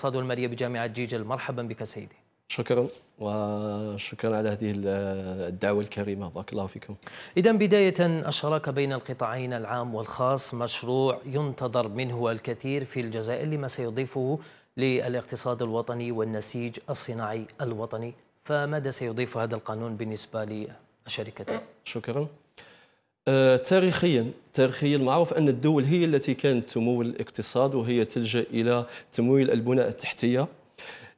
الاقتصاد والمالية بجامعة جيجل مرحبا بك سيدي شكرا وشكرا على هذه الدعوة الكريمة بارك الله فيكم إذا بداية الشراكة بين القطاعين العام والخاص مشروع ينتظر منه الكثير في الجزائر لما سيضيفه للاقتصاد الوطني والنسيج الصناعي الوطني فماذا سيضيف هذا القانون بالنسبة للشركتين؟ شكرا آه، تاريخيا تاريخيا معروف ان الدول هي التي كانت تمول الاقتصاد وهي تلجا الى تمويل البنى التحتيه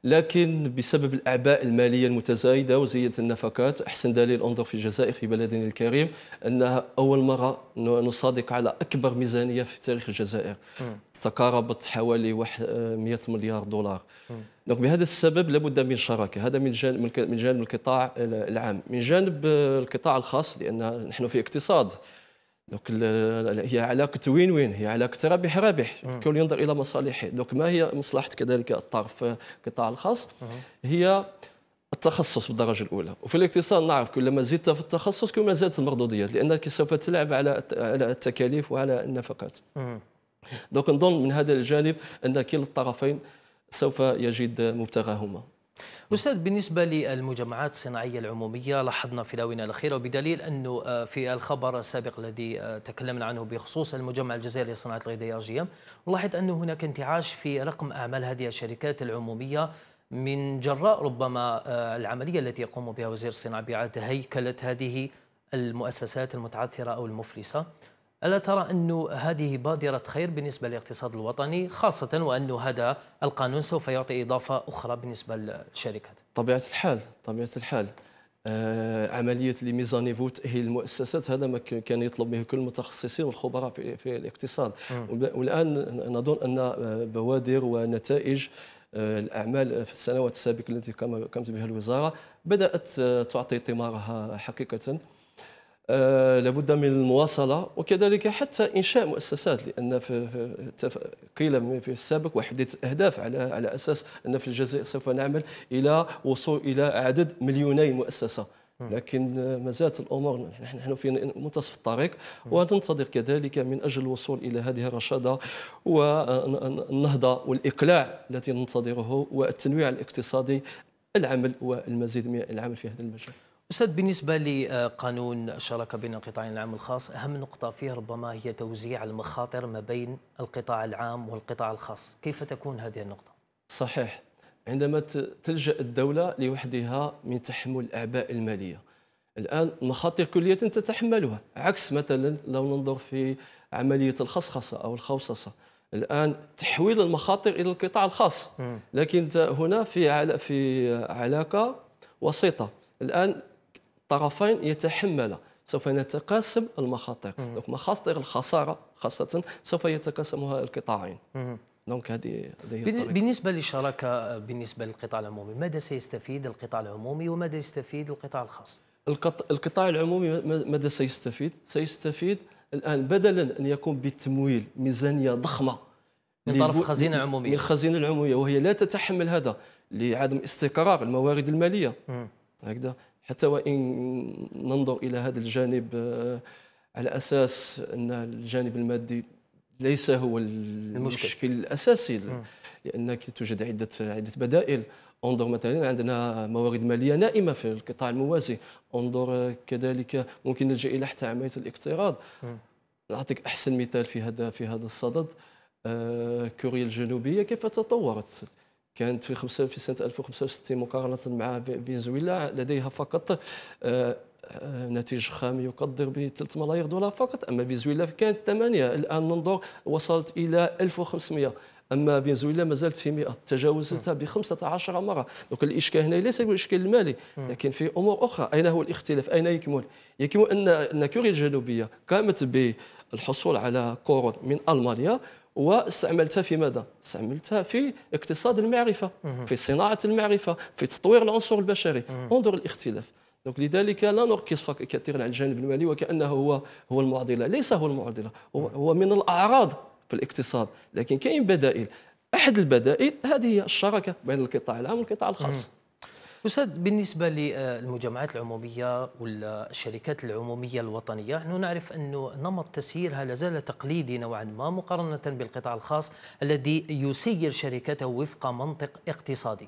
لكن بسبب الاعباء الماليه المتزايده وزياده النفقات احسن دليل انظر في الجزائر في بلدنا الكريم انها اول مره نصادق على اكبر ميزانيه في تاريخ الجزائر م. تقاربت حوالي 100 آه، مليار دولار دونك بهذا السبب لابد من شراكه هذا من جانب من جانب القطاع العام من جانب القطاع الخاص لان نحن في اقتصاد دونك هي علاقه وين وين هي علاقه رابح رابح الكل ينظر الى مصالحه دونك ما هي مصلحه كذلك الطرف القطاع الخاص هي التخصص بالدرجه الاولى وفي الاقتصاد نعرف كلما زدت في التخصص كلما زادت المردوديه لانك سوف تلعب على على التكاليف وعلى النفقات دونك نظن من هذا الجانب ان كلا الطرفين سوف يجد مبتغاهما أستاذ بالنسبة للمجمعات الصناعية العمومية لاحظنا في الآونة الأخيرة وبدليل أنه آه، في الخبر السابق الذي آه، تكلمنا عنه بخصوص المجمع الجزائري لصناعة الغذاء جي نلاحظ أنه هناك انتعاش في رقم أعمال هذه الشركات العمومية من جراء ربما آه، العملية التي يقوم بها وزير الصناعة بإعادة هيكلة هذه المؤسسات المتعثرة أو المفلسة ألا ترى أن هذه بادرة خير بالنسبة للاقتصاد الوطني خاصة وأن هذا القانون سوف يعطي إضافة أخرى بالنسبة للشركات طبيعة الحال طبيعة الحال آه عمليه الميزانيفوت هي المؤسسات هذا ما كان يطلب به كل المتخصصين والخبراء في, في الاقتصاد والان نظن ان آه، بوادر ونتائج آه، الاعمال في السنوات السابقه التي قامت بها الوزاره بدات آه، تعطي ثمارها حقيقه آه، لابد من المواصله وكذلك حتى انشاء مؤسسات لان في قيل في السابق وحدت اهداف على على اساس ان في الجزائر سوف نعمل الى وصول الى عدد مليوني مؤسسه لكن ما زالت الامور نحن في منتصف الطريق وننتظر كذلك من اجل الوصول الى هذه الرشاده والنهضه والاقلاع التي ننتظره والتنويع الاقتصادي العمل والمزيد من العمل في هذا المجال أستاذ بالنسبة لقانون الشراكة بين القطاعين العام والخاص أهم نقطة فيه ربما هي توزيع المخاطر ما بين القطاع العام والقطاع الخاص كيف تكون هذه النقطة؟ صحيح عندما تلجأ الدولة لوحدها من تحمل الأعباء المالية الآن المخاطر كلية تتحملها عكس مثلا لو ننظر في عملية الخصخصة أو الخوصصة الان تحويل المخاطر الى القطاع الخاص لكن هنا في في علاقه وسيطه الان الطرفين يتحملا سوف نتقاسم المخاطر دونك مخاطر الخساره خاصه سوف يتقاسمها القطاعين دونك هذه هذه بالنسبه للشراكه بالنسبه للقطاع العمومي ماذا سيستفيد القطاع العمومي وماذا يستفيد القطاع الخاص القطاع العمومي ماذا سيستفيد سيستفيد الان بدلا ان يكون بتمويل ميزانيه ضخمه من طرف خزينه عموميه من الخزينه العموميه وهي لا تتحمل هذا لعدم استقرار الموارد الماليه هكذا حتى وإن ننظر إلى هذا الجانب آه، على أساس أن الجانب المادي ليس هو المشكل, المشكل الأساسي لأنك توجد عدة عدة بدائل انظر مثلا عندنا موارد ماليه نائمه في القطاع الموازي انظر آه، كذلك ممكن نلجا الى حتى عمليه الاقتراض نعطيك احسن مثال في هذا في هذا الصدد آه، كوريا الجنوبيه كيف تطورت كانت في خمسة في سنه 1065 مقارنه مع فنزويلا لديها فقط آه، آه، ناتج خام يقدر ب 3 ملايير دولار فقط اما فنزويلا كانت 8 الان ننظر وصلت الى 1500 اما فنزويلا ما زالت في 100 تجاوزتها ب 15 مره دونك الاشكال هنا ليس بالاشكال الاشكال المالي لكن في امور اخرى اين هو الاختلاف اين يكمن يكمن ان كوريا الجنوبيه قامت بالحصول على قروض من المانيا واستعملتها في ماذا؟ استعملتها في اقتصاد المعرفة في صناعة المعرفة في تطوير العنصر البشري انظر الاختلاف دونك لذلك لا نركز كثيرا على الجانب المالي وكانه هو هو المعضله ليس هو المعضله هو, هو من الاعراض في الاقتصاد لكن كاين بدائل احد البدائل هذه هي الشراكه بين القطاع العام والقطاع الخاص أستاذ بالنسبة للمجمعات العمومية والشركات العمومية الوطنية نحن نعرف أن نمط تسييرها لازال تقليدي نوعا ما مقارنة بالقطاع الخاص الذي يسير شركته وفق منطق اقتصادي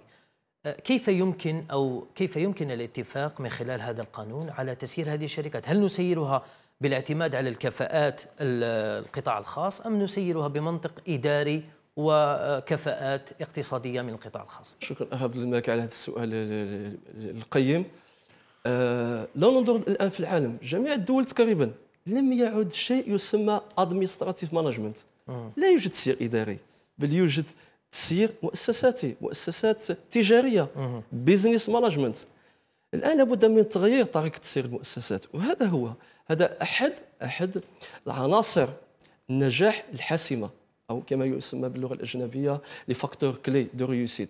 كيف يمكن أو كيف يمكن الاتفاق من خلال هذا القانون على تسيير هذه الشركات هل نسيرها بالاعتماد على الكفاءات القطاع الخاص أم نسيرها بمنطق إداري وكفاءات اقتصاديه من القطاع الخاص. شكرا اخ عبد الملك على هذا السؤال القيم. أه لو ننظر الان في العالم جميع الدول تقريبا لم يعد شيء يسمى أدمستراتيف مانجمنت لا يوجد تسيير اداري بل يوجد تسيير مؤسساتي مؤسسات تجاريه بيزنس مانجمنت الان لابد من تغيير طريقه تسيير المؤسسات وهذا هو هذا احد احد العناصر النجاح الحاسمه او كما يسمى باللغه الاجنبيه لي فاكتور كلي دو ريوسيت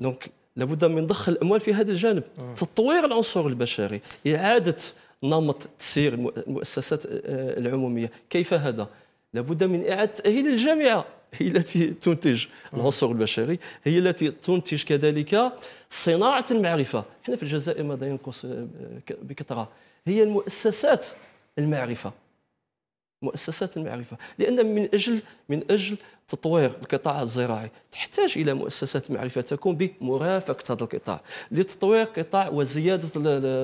دونك لابد من ضخ الاموال في هذا الجانب آه. تطوير العنصر البشري اعاده نمط تسير المؤسسات آه، العموميه كيف هذا لابد من اعاده تاهيل الجامعه هي التي تنتج آه. العنصر البشري هي التي تنتج كذلك صناعه المعرفه احنا في الجزائر ماذا ينقص بكثره هي المؤسسات المعرفه مؤسسات المعرفه لان من اجل من اجل تطوير القطاع الزراعي تحتاج الى مؤسسات معرفه تكون بمرافقه هذا القطاع لتطوير قطاع وزياده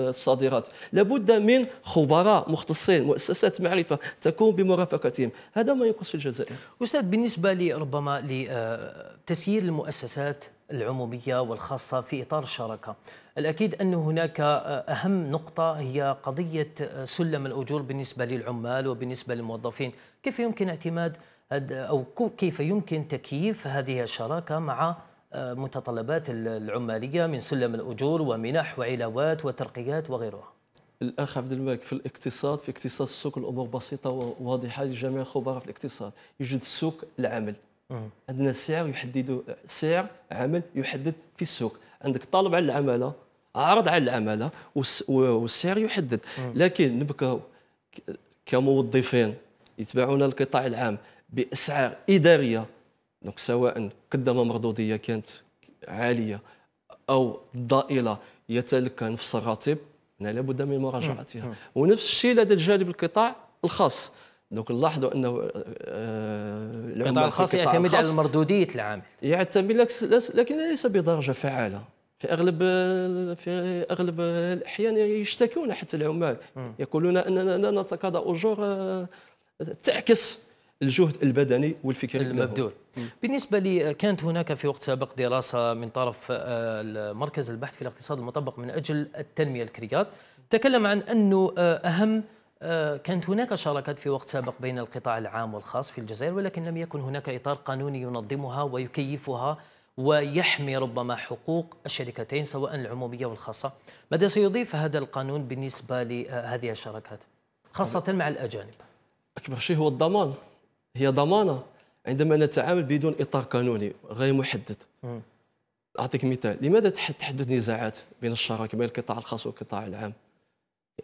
الصادرات لابد من خبراء مختصين مؤسسات معرفه تكون بمرافقتهم هذا ما ينقص في الجزائر استاذ بالنسبه لربما لتسيير آه، المؤسسات العمومية والخاصة في إطار الشراكة الأكيد أن هناك أهم نقطة هي قضية سلم الأجور بالنسبة للعمال وبالنسبة للموظفين كيف يمكن اعتماد أو كيف يمكن تكييف هذه الشراكة مع متطلبات العمالية من سلم الأجور ومنح وعلاوات وترقيات وغيرها الاخ عبد الملك في الاقتصاد في اقتصاد السوق الامور بسيطه وواضحه لجميع الخبراء في الاقتصاد يوجد سوق العمل آه. عندنا سعر يحدد سعر عمل يحدد في السوق عندك طلب على العماله عرض على العماله والسعر يحدد آه. لكن نبقى كموظفين يتبعون القطاع العام باسعار اداريه دونك سواء قدم مردوديه كانت عاليه او ضئيله يتلقى نفس الراتب لا لابد من مراجعتها آه. ونفس الشيء لدى الجانب القطاع الخاص دونك نلاحظوا انه آه، آه، القطاع الخاص يعتمد على المردوديه العامل يعتمد لكن ليس بدرجه فعاله في اغلب في اغلب الاحيان يشتكون حتى العمال يقولون اننا نتقاضى اجور آه، تعكس الجهد البدني والفكري المبذول بالنسبه لي كانت هناك في وقت سابق دراسه من طرف مركز البحث في الاقتصاد المطبق من اجل التنميه الكريات تكلم عن انه اهم آه، كانت هناك شراكات في وقت سابق بين القطاع العام والخاص في الجزائر ولكن لم يكن هناك إطار قانوني ينظمها ويكيفها ويحمي ربما حقوق الشركتين سواء العمومية والخاصة ماذا سيضيف هذا القانون بالنسبة لهذه الشراكات خاصة مع الأجانب أكبر شيء هو الضمان هي ضمانة عندما نتعامل بدون إطار قانوني غير محدد أعطيك مثال لماذا تحدث نزاعات بين الشراكة بين القطاع الخاص والقطاع العام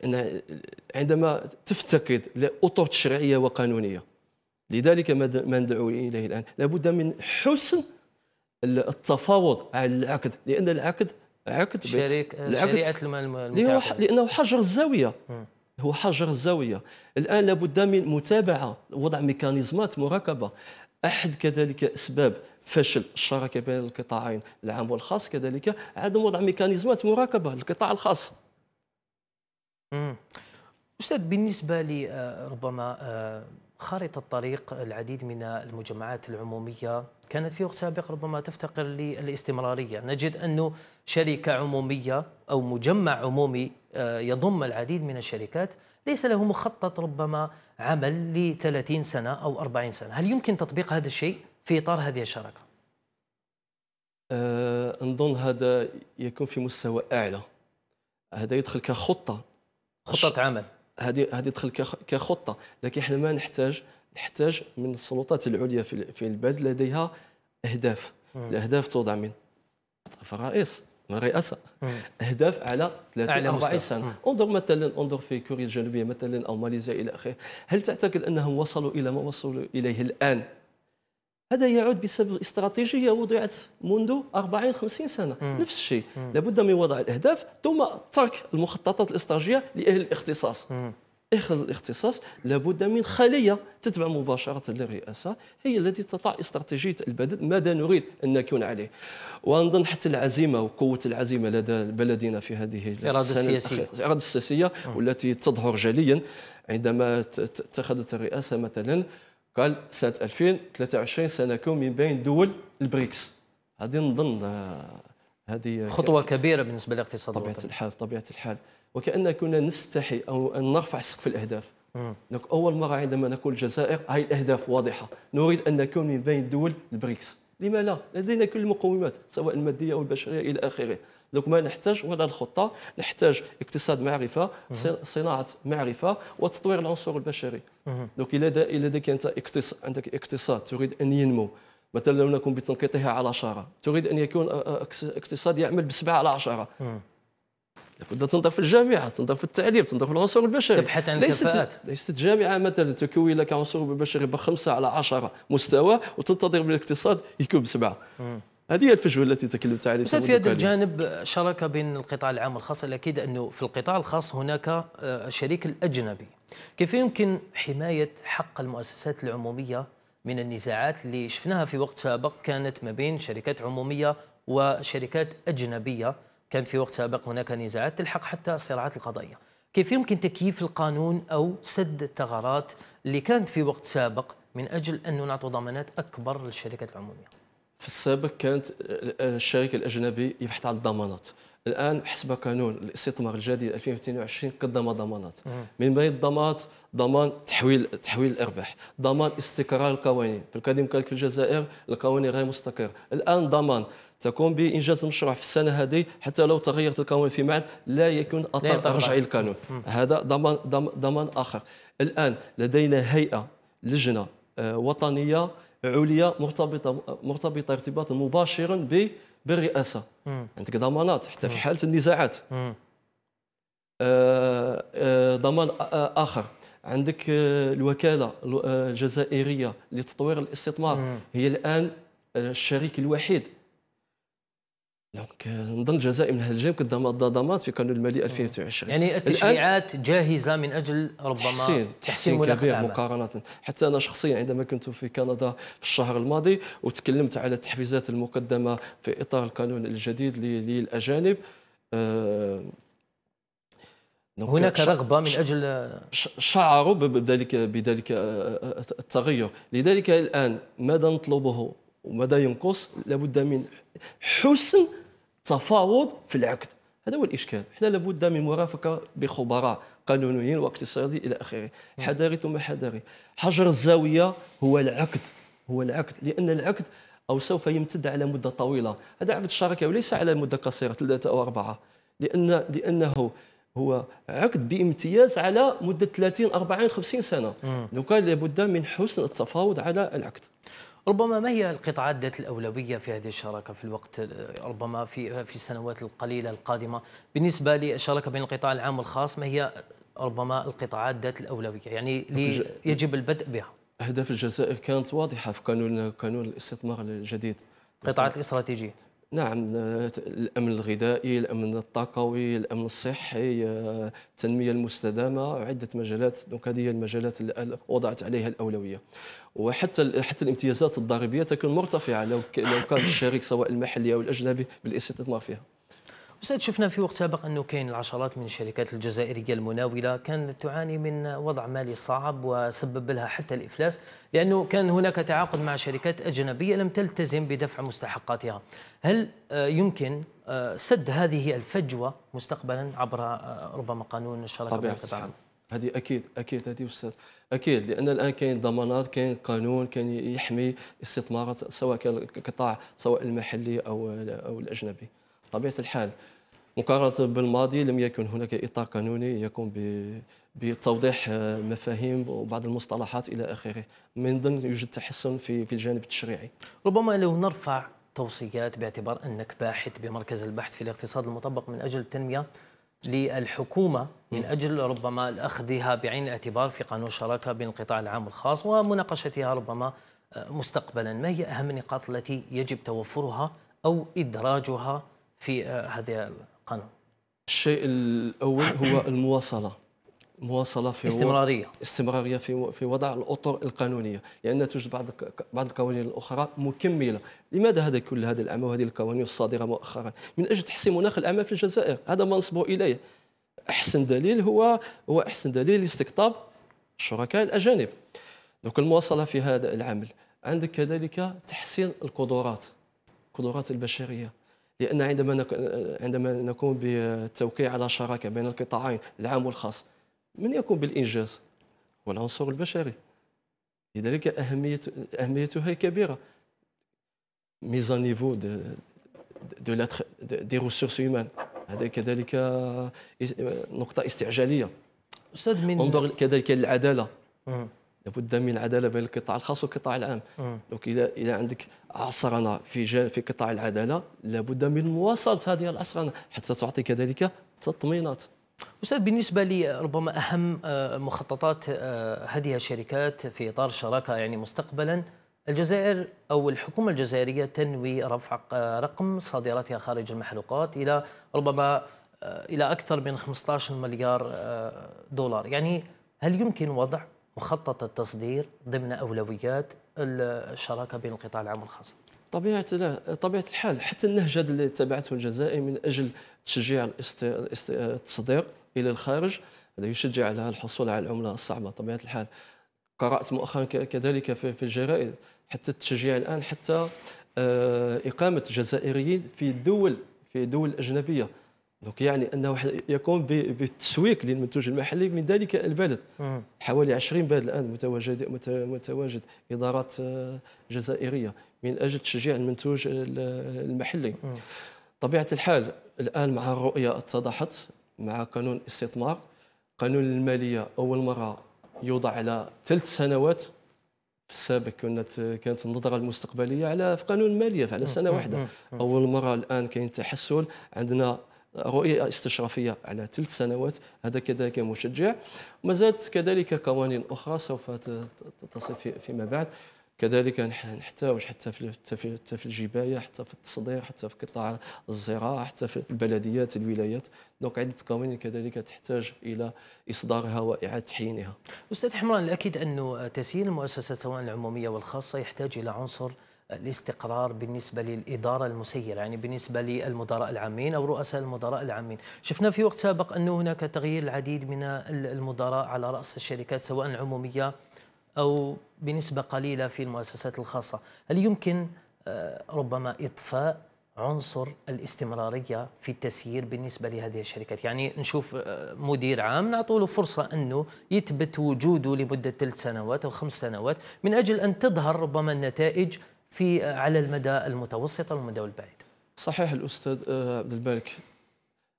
ان عندما تفتقد لأطر تشريعية وقانونية لذلك ما ندعو إليه الآن لابد من حسن التفاوض على العقد لأن العقد عقد شريك العقد شريعة لأنه, لأنه حجر الزاوية هو حجر الزاوية الآن لابد من متابعة وضع ميكانيزمات مراقبة أحد كذلك أسباب فشل الشراكة بين القطاعين العام والخاص كذلك عدم وضع ميكانيزمات مراقبة للقطاع الخاص مم. أستاذ بالنسبة لربما آه، آه، خارطة الطريق العديد من المجمعات العمومية كانت في وقت سابق ربما تفتقر للاستمرارية نجد أنه شركة عمومية أو مجمع عمومي آه، يضم العديد من الشركات ليس له مخطط ربما عمل ل 30 سنة أو 40 سنة هل يمكن تطبيق هذا الشيء في إطار هذه الشراكة؟ أه نظن هذا يكون في مستوى أعلى هذا يدخل كخطة خطه عمل هذه هذه تدخل كخطه لكن احنا ما نحتاج نحتاج من السلطات العليا في البلد لديها اهداف مم. الاهداف توضع من طرف الرئيس من الرئاسه اهداف على 30 40 سنه انظر مثلا انظر في كوريا الجنوبيه مثلا او ماليزيا الى اخره هل تعتقد انهم وصلوا الى ما وصلوا اليه الان هذا يعود بسبب استراتيجيه وضعت منذ 40 50 سنه مم. نفس الشيء مم. لابد من وضع الاهداف ثم ترك المخططات الاستراتيجيه لاهل الاختصاص مم. اخر الاختصاص لابد من خليه تتبع مباشره للرئاسه هي التي تضع استراتيجيه البدء ماذا نريد ان نكون عليه ونظن حتى العزيمه وقوه العزيمه لدى بلدنا في هذه الاراده السياسيه الاراده السياسيه والتي تظهر جليا عندما اتخذت الرئاسه مثلا قال سنه 2023 سنكون من بين دول البريكس هذه نظن آه، هذه خطوه كبيره بالنسبه للاقتصاد طبيعه الوطن. الحال طبيعه الحال وكان كنا نستحي او ان نرفع سقف الاهداف دونك اول مره عندما نقول الجزائر هاي الاهداف واضحه نريد ان نكون من بين دول البريكس لما لا لدينا كل المقومات سواء الماديه او البشريه الى اخره دونك ما نحتاج وهذا الخطه نحتاج اقتصاد معرفه صناعه معرفه وتطوير العنصر البشري دونك الى لديك انت اقتصاد عندك اقتصاد تريد ان ينمو مثلا لو نكون بتنقيطها على عشرة تريد ان يكون آه، آه، اقتصاد يعمل بسبعة على عشرة لابد تنظر في الجامعه تنظر في التعليم تنظر في العنصر البشري طيب، تبحث عن ليست كفاءات ليست جامعه مثلا تكوي لك عنصر بشري بخمسه على عشرة مستوى وتنتظر من الاقتصاد يكون بسبعه هذه هي الفجوه التي تكلمت عليها في هذا الجانب شراكه بين القطاع العام والخاص الاكيد انه في القطاع الخاص هناك آه، الشريك الاجنبي كيف يمكن حمايه حق المؤسسات العموميه من النزاعات اللي شفناها في وقت سابق كانت ما بين شركات عموميه وشركات اجنبيه كان في وقت سابق هناك نزاعات تلحق حتى الصراعات القضائيه كيف يمكن تكييف القانون او سد الثغرات اللي كانت في وقت سابق من اجل ان نعطوا ضمانات اكبر للشركات العموميه في السابق كانت الشركة الاجنبي يبحث عن الضمانات الان حسب قانون الاستثمار الجديد 2022 قدم ضمانات من بين الضمانات ضمان تحويل تحويل الارباح ضمان استقرار القوانين في القديم كان في الجزائر القوانين غير مستقر الان ضمان تقوم بانجاز المشروع في السنه هذه حتى لو تغيرت القوانين في معد لا يكون أطار رجعي للقانون هذا ضمان ضمان اخر الان لدينا هيئه لجنه آه، وطنيه عليا مرتبطه مرتبطه ارتباطا مباشرا بالرئاسه عندك ضمانات حتى في حاله النزاعات آه، آه، ضمان آه، اخر عندك الوكاله الجزائريه لتطوير الاستثمار هي الان الشريك الوحيد دونك نظن الجزائر من هذا الجانب قدامها الضمانات في قانون المالي 2022 آه. يعني التشريعات جاهزه من اجل ربما تحسين تحسين كبير مقارنه حتى انا شخصيا عندما كنت في كندا في الشهر الماضي وتكلمت على التحفيزات المقدمه في اطار القانون الجديد للاجانب أه هناك رغبة من أجل شعروا بذلك بذلك آه، آه، التغير لذلك الآن ماذا نطلبه وماذا ينقص لابد من حسن تفاوض في العقد هذا هو الاشكال حنا لابد من مرافقه بخبراء قانونيين واقتصادي الى اخره حذاري ثم حذاري حجر الزاويه هو العقد هو العقد لان العقد او سوف يمتد على مده طويله هذا عقد الشراكه وليس على مده قصيره ثلاثه او اربعه لان لانه هو عقد بامتياز على مده 30 40 50 سنه لو كان لابد من حسن التفاوض على العقد ربما ما هي القطاعات ذات الأولوية في هذه الشراكة في الوقت ربما في في السنوات القليلة القادمة بالنسبة للشراكة بين القطاع العام والخاص ما هي ربما القطاعات ذات الأولوية يعني يجب البدء بها أهداف الجزائر كانت واضحة في قانون قانون الاستثمار الجديد القطاعات الاستراتيجية نعم الامن الغذائي الامن الطاقوي الامن الصحي آه، التنميه المستدامه عده مجالات دونك هذه هي المجالات اللي وضعت عليها الاولويه وحتى حتى الامتيازات الضريبيه تكون مرتفعه لو لو كان الشريك سواء المحلي او الاجنبي بالاستثمار فيها أستاذ شفنا في وقت سابق أنه كاين العشرات من الشركات الجزائرية المناولة كانت تعاني من وضع مالي صعب وسبب لها حتى الإفلاس لأنه كان هناك تعاقد مع شركات أجنبية لم تلتزم بدفع مستحقاتها هل آه، يمكن آه، سد هذه الفجوة مستقبلا عبر آه، ربما قانون الشراكة طبيعة الحال هذه اكيد اكيد هذه استاذ اكيد لان الان كاين ضمانات كاين قانون كان يحمي استثمارات سواء كان القطاع سواء المحلي او او الاجنبي طبيعه الحال مقارنه بالماضي لم يكن هناك اطار قانوني يقوم بتوضيح آه، مفاهيم وبعض المصطلحات الى اخره من ضمن يوجد تحسن في في الجانب التشريعي ربما لو نرفع توصيات باعتبار انك باحث بمركز البحث في الاقتصاد المطبق من اجل التنميه للحكومه من اجل ربما اخذها بعين الاعتبار في قانون الشراكه بين القطاع العام والخاص ومناقشتها ربما آه، مستقبلا ما هي اهم النقاط التي يجب توفرها او ادراجها في آه، هذا القانون الشيء الاول هو المواصله مواصله في استمراريه استمراريه في في وضع الاطر القانونيه لان يعني توجد بعض بعض القوانين الاخرى مكمله لماذا هذا كل هذا العمل وهذه القوانين الصادره مؤخرا من اجل تحسين مناخ الأعمال في الجزائر هذا ما نصبوا اليه احسن دليل هو هو احسن دليل لاستقطاب الشركاء الاجانب دونك المواصله في هذا العمل عندك كذلك تحسين القدرات القدرات البشريه لان عندما عندما نقوم بالتوقيع على شراكه بين القطاعين العام والخاص من يقوم بالانجاز هو العنصر البشري لذلك اهميه اهميتها كبيره ميزا نيفو دو دو دي ريسورس هيومان هذا كذلك نقطه استعجاليه استاذ من انظر كذلك للعداله لابد من عداله بين القطاع الخاص والقطاع العام اه. دونك اذا اذا عندك عصرنه في في قطاع العداله لابد من مواصله هذه العصرنه حتى تعطي كذلك تطمينات استاذ بالنسبه لربما اهم آه، مخططات آه، هذه الشركات في اطار الشراكه يعني مستقبلا الجزائر او الحكومه الجزائريه تنوي رفع رقم صادراتها خارج المحروقات الى ربما الى اكثر من 15 مليار دولار يعني هل يمكن وضع مخطط التصدير ضمن اولويات الشراكه بين القطاع العام والخاص؟ طبيعة طبيعة الحال حتى النهج اللي اتبعته الجزائر من اجل تشجيع التصدير الى الخارج هذا يشجع على الحصول على العمله الصعبه طبيعه الحال قرات مؤخرا كذلك في الجرائد حتى التشجيع الان حتى آه، اقامه جزائريين في دول في دول اجنبيه دونك يعني انه يقوم بالتسويق للمنتوج المحلي من ذلك البلد مم. حوالي 20 بلد الان متواجد متواجد ادارات آه، جزائريه من اجل تشجيع المنتوج المحلي مم. طبيعه الحال الان مع الرؤيه اتضحت مع قانون الاستثمار قانون الماليه اول مره يوضع على ثلاث سنوات في السابق كانت كانت النظره المستقبليه على في قانون الماليه على سنه واحده اول مره الان كاين تحسن عندنا رؤية استشرافية على ثلاث سنوات هذا كذلك مشجع زالت كذلك قوانين أخرى سوف تصل فيما بعد كذلك نحتاج حتى في حتى في الجبايه حتى في التصدير حتى في قطاع الزراعه حتى في البلديات الولايات دونك عده قوانين كذلك تحتاج الى اصدارها واعاده تحيينها. استاذ حمران الاكيد انه تسيير المؤسسات سواء العموميه والخاصه يحتاج الى عنصر الاستقرار بالنسبه للاداره المسيره يعني بالنسبه للمدراء العامين او رؤساء المدراء العامين شفنا في وقت سابق انه هناك تغيير العديد من المدراء على راس الشركات سواء العموميه او بنسبه قليله في المؤسسات الخاصه هل يمكن آه، ربما اطفاء عنصر الاستمراريه في التسيير بالنسبه لهذه الشركات يعني نشوف آه، مدير عام نعطوا له فرصه انه يثبت وجوده لمده ثلاث سنوات او خمس سنوات من اجل ان تظهر ربما النتائج في آه، على المدى المتوسط والمدى البعيد صحيح الأستاذ آه، عبد البارك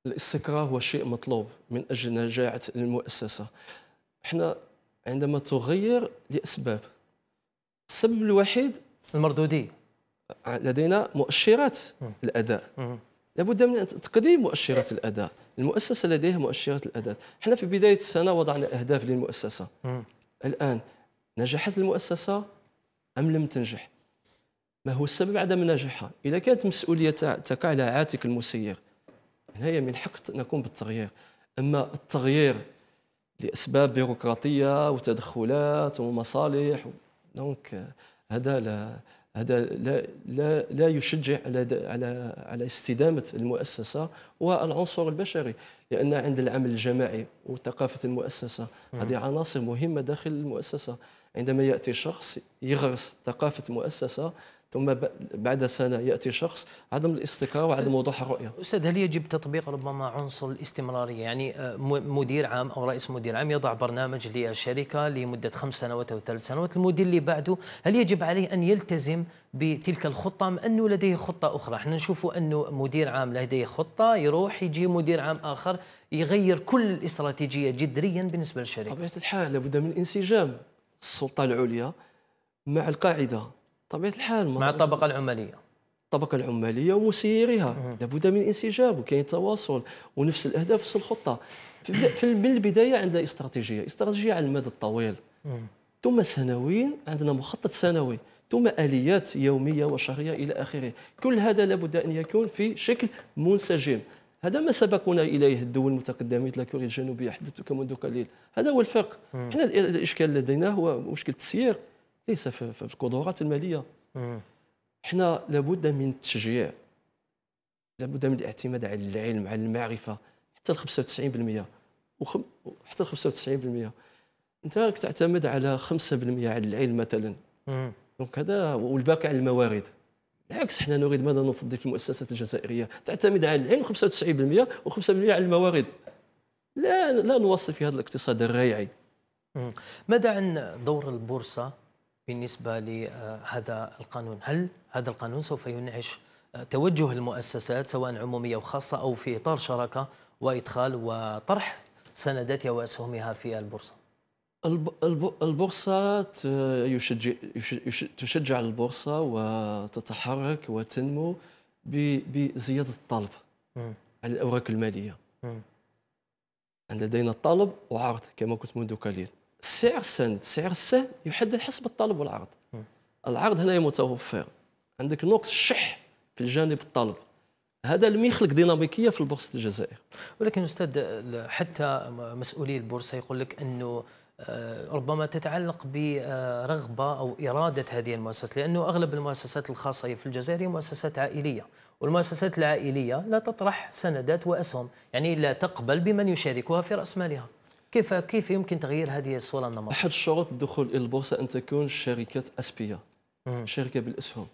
الاستقرار هو شيء مطلوب من أجل نجاعة المؤسسة احنا عندما تغير لأسباب السبب الوحيد المردودية لدينا مؤشرات الأداء لابد من تقديم مؤشرات الاداء المؤسسه لديها مؤشرات الاداء احنا في بدايه السنه وضعنا اهداف للمؤسسه م. الان نجحت المؤسسه ام لم تنجح ما هو السبب عدم نجاحها اذا كانت مسؤوليه تقع على عاتق المسير هنايا من حق نقوم بالتغيير اما التغيير لاسباب بيروقراطيه وتدخلات ومصالح دونك هذا لا هذا لا لا, لا يشجع على على على استدامه المؤسسه والعنصر البشري لان عند العمل الجماعي وثقافه المؤسسه هذه عناصر مهمه داخل المؤسسه عندما ياتي شخص يغرس ثقافه مؤسسه ثم بعد سنه ياتي شخص عدم الاستقرار وعدم أه، وضوح الرؤيه. استاذ هل يجب تطبيق ربما عنصر الاستمراريه يعني أه، مدير عام او رئيس مدير عام يضع برنامج للشركه لمده خمس سنوات او ثلاث سنوات، المدير اللي بعده هل يجب عليه ان يلتزم بتلك الخطه ام انه لديه خطه اخرى؟ احنا نشوف انه مدير عام لديه خطه يروح يجي مدير عام اخر يغير كل الاستراتيجيه جذريا بالنسبه للشركه. بطبيعه الحال لابد من الانسجام السلطه العليا مع القاعده طبيعه الحال مع الطبقه العماليه الطبقه العماليه ومسيريها لابد من انسجام وكاين تواصل ونفس الاهداف نفس الخطه في من البدايه عندنا استراتيجيه استراتيجيه على المدى الطويل ثم سنويا عندنا مخطط سنوي ثم اليات يوميه وشهريه الى اخره كل هذا لابد ان يكون في شكل منسجم هذا ما سبقنا اليه الدول المتقدمه مثل كوريا الجنوبيه حدثتك منذ قليل هذا هو الفرق احنا الاشكال لدينا هو مشكل التسيير ليس في القدرات الماليه احنا لابد من التشجيع لابد من الاعتماد على العلم على المعرفه حتى ل 95% وخم... حتى ل 95% انت راك تعتمد على 5% على العلم مثلا دونك هذا والباقي على الموارد بالعكس حنا نريد ماذا نفضي في المؤسسات الجزائريه تعتمد على العلم 95% و5% على الموارد لا لا نواصل في هذا الاقتصاد الريعي ماذا عن دور البورصه بالنسبة لهذا آه، القانون هل هذا القانون سوف ينعش آه، توجه المؤسسات سواء عمومية وخاصة أو في إطار شراكة وإدخال وطرح سنداتها وأسهمها في البورصة البورصات يشجع تشجع البورصة وتتحرك وتنمو بزيادة الطلب على الأوراق المالية م. عند لدينا الطلب وعرض كما كنت منذ قليل سعر السند سعر السهم يحدد حسب الطلب والعرض العرض هنا متوفر عندك نقص شح في الجانب الطلب هذا اللي يخلق ديناميكيه في البورصه الجزائر ولكن استاذ حتى مسؤولي البورصه يقول لك انه آه، ربما تتعلق برغبه او اراده هذه المؤسسات لانه اغلب المؤسسات الخاصه في الجزائر هي مؤسسات عائليه والمؤسسات العائليه لا تطرح سندات واسهم يعني لا تقبل بمن يشاركها في راس مالها كيف كيف يمكن تغيير هذه الصوره النمطيه؟ احد شروط الدخول الى البورصه ان تكون شركه اسبيه شركه بالاسهم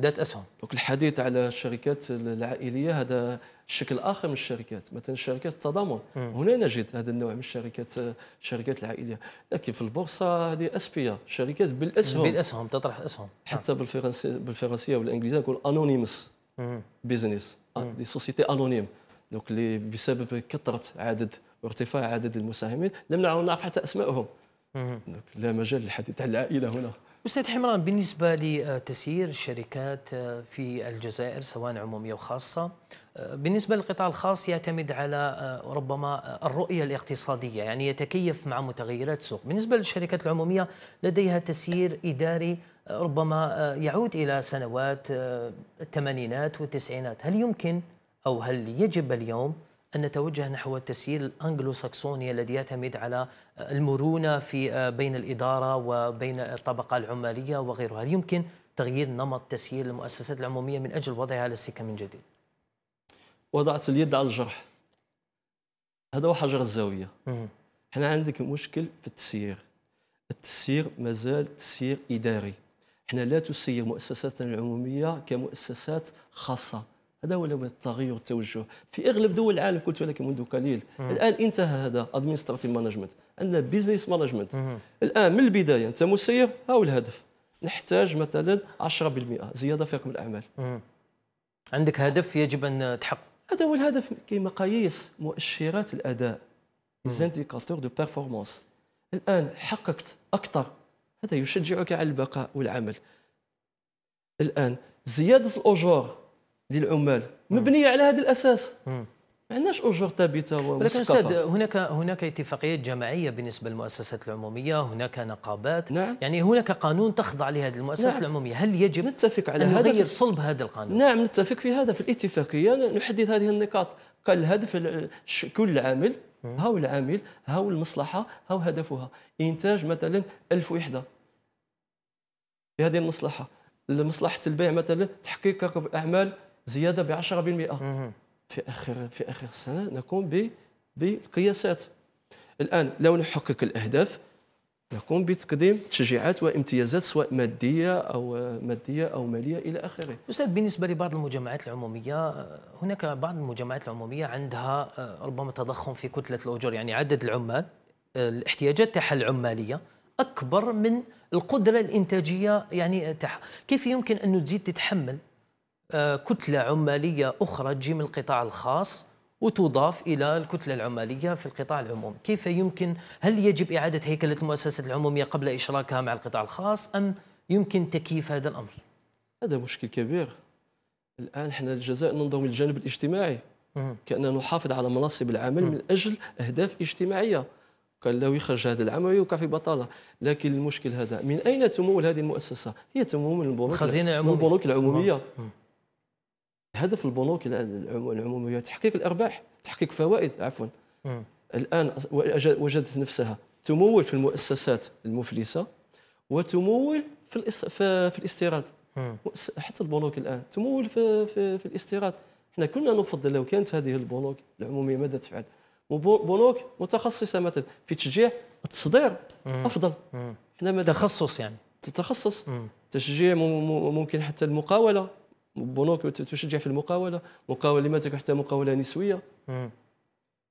ذات اسهم دونك الحديث على الشركات العائليه هذا شكل اخر من الشركات مثلا شركات التضامن هنا نجد هذا النوع من الشركات الشركات العائليه لكن في البورصه هذه اسبيه شركات بالاسهم بالاسهم تطرح اسهم نعم. حتى بالفرنسيه بالفرنسيه والانجليزيه يقول انونيمس بيزنس دي سوسيتي انونيم دونك اللي بسبب كثره عدد وارتفاع عدد المساهمين لم نعد نعرف حتى اسمائهم لا مجال للحديث عن العائله هنا استاذ حمران بالنسبه لتسيير الشركات في الجزائر سواء عموميه وخاصه بالنسبه للقطاع الخاص يعتمد على ربما الرؤيه الاقتصاديه يعني يتكيف مع متغيرات السوق بالنسبه للشركات العموميه لديها تسيير اداري ربما يعود الى سنوات الثمانينات والتسعينات هل يمكن او هل يجب اليوم أن نتوجه نحو التسيير الأنجلو ساكسوني الذي يعتمد على المرونة في آه، بين الإدارة وبين الطبقة العمالية وغيرها هل يمكن تغيير نمط تسيير المؤسسات العمومية من أجل وضعها على السكة من جديد وضعت اليد على الجرح هذا هو حجر الزاوية احنا عندك مشكل في التسيير التسيير مازال تسيير إداري احنا لا تسير مؤسساتنا العمومية كمؤسسات خاصة هذا هو التغير التوجه في اغلب دول العالم قلت لك منذ قليل الان انتهى هذا ادمنستراتيف مانجمنت عندنا بيزنس مانجمنت الان من البدايه انت مسير ها هو الهدف نحتاج مثلا 10% زياده في رقم الاعمال مم. عندك هدف يجب ان تحقق هذا هو الهدف كاين مقاييس مؤشرات الاداء ليزانديكاتور دو بيرفورمانس الان حققت اكثر هذا يشجعك على البقاء والعمل الان زياده الاجور ديال العمال مبنيه على هذا الاساس ما عندناش اجور ثابته ولكن استاذ هناك هناك اتفاقيات جماعيه بالنسبه للمؤسسات العموميه هناك نقابات نعم. يعني هناك قانون تخضع لهذه المؤسسه نعم. العموميه هل يجب نتفق على هذا نغير صلب هذا القانون نعم نتفق في هذا في الاتفاقيه نحدد هذه النقاط قال الهدف كل عامل هاو العامل هاو المصلحه هاو هدفها انتاج مثلا 1000 وحده في هذه المصلحه لمصلحه البيع مثلا تحقيق اعمال زياده ب 10% في اخر في اخر السنه نقوم بقياسات الان لو نحقق الاهداف نقوم بتقديم تشجيعات وامتيازات سواء ماديه او ماديه او ماليه الى اخره. استاذ بالنسبه لبعض المجمعات العموميه آه، هناك بعض المجمعات العموميه عندها آه، ربما تضخم في كتله الاجور يعني عدد العمال آه، الاحتياجات تاعها العماليه اكبر من القدره الانتاجيه يعني تاعها، كيف يمكن انه تزيد تتحمل آه، كتلة عمالية أخرى تجي من القطاع الخاص وتضاف إلى الكتلة العمالية في القطاع العمومي كيف يمكن هل يجب إعادة هيكلة المؤسسات العمومية قبل إشراكها مع القطاع الخاص أم يمكن تكييف هذا الأمر هذا مشكل كبير الآن احنا الجزائر ننضوي للجانب الاجتماعي كأننا نحافظ على مناصب العمل من أجل أهداف اجتماعية كان لو يخرج هذا العام ويوقع في بطاله لكن المشكل هذا من اين تمول هذه المؤسسه هي تمول من البنوك الخزينه العموميه البنوك العموميه هدف البنوك العموميه تحقيق الارباح تحقيق فوائد عفوا الان وجدت نفسها تمول في المؤسسات المفلسه وتمول في في الاستيراد حتى البنوك الان تمول في في, في الاستيراد احنا كنا نفضل لو كانت هذه البنوك العموميه ماذا تفعل بنوك متخصصه مثلا في تشجيع التصدير افضل احنا تخصص يعني تتخصص تشجيع ممكن حتى المقاوله بنوك تشجع في المقاوله مقاوله لماذا حتى مقاوله نسويه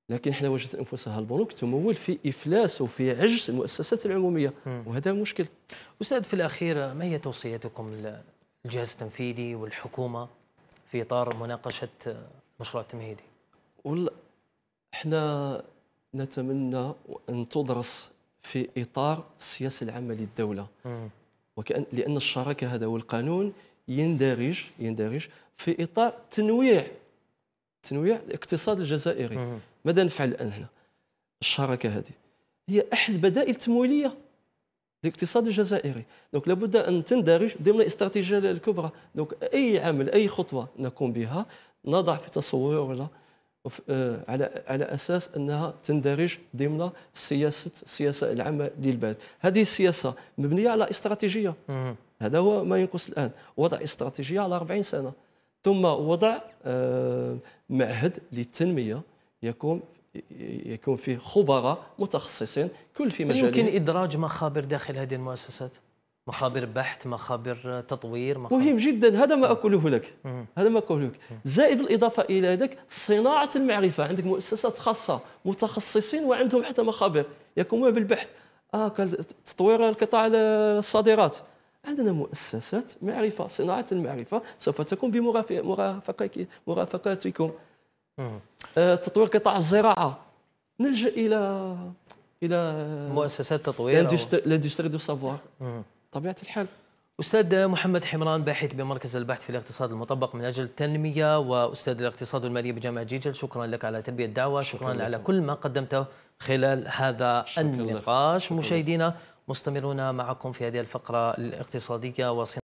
لكن احنا وجدت انفسها البنوك تمول في افلاس وفي عجز المؤسسات العموميه وهذا مشكل استاذ في الاخير ما هي توصيتكم للجهاز التنفيذي والحكومه في اطار مناقشه مشروع تمهيدي والله احنا نتمنى ان تدرس في اطار السياسه العامه للدوله وكأن لان الشراكه هذا والقانون يندرج يندرج في اطار تنويع تنويع الاقتصاد الجزائري ماذا نفعل الان هنا الشراكه هذه هي احد بدائل التمويليه الاقتصاد الجزائري دونك لابد ان تندرج ضمن الاستراتيجيه الكبرى دونك اي عمل اي خطوه نقوم بها نضع في تصور ولا آه، على على اساس انها تندرج ضمن سياسه السياسه العامه للبلد هذه السياسه مبنيه على استراتيجيه هذا هو ما ينقص الان وضع استراتيجيه على 40 سنه ثم وضع آه، معهد للتنميه يكون يكون فيه خبراء متخصصين كل في مجال يمكن ادراج مخابر داخل هذه المؤسسات مخابر بحث مخابر تطوير مخابر مهم جدا هذا ما اقوله لك هذا ما اقوله لك زائد الاضافه الى ذلك صناعه المعرفه عندك مؤسسات خاصه متخصصين وعندهم حتى مخابر يقومون بالبحث اه تطوير القطاع الصادرات عندنا مؤسسات معرفه صناعه المعرفه سوف تكون بمرافقتكم آه، تطوير قطاع الزراعه نلجا الى الى مؤسسات تطوير لاندستري دو سافوار طبيعه الحال استاذ محمد حمران باحث بمركز البحث في الاقتصاد المطبق من اجل التنميه واستاذ الاقتصاد والماليه بجامعه جيجل شكرا لك على تلبيه الدعوه شكرا, شكرا على كل ما قدمته خلال هذا النقاش مشاهدينا مستمرون معكم في هذه الفقرة الاقتصادية وصناعية